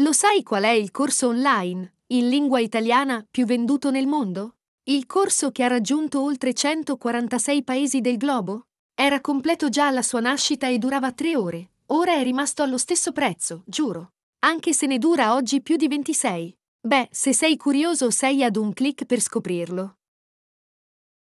Lo sai qual è il corso online, in lingua italiana, più venduto nel mondo? Il corso che ha raggiunto oltre 146 paesi del globo? Era completo già alla sua nascita e durava tre ore. Ora è rimasto allo stesso prezzo, giuro. Anche se ne dura oggi più di 26. Beh, se sei curioso sei ad un clic per scoprirlo.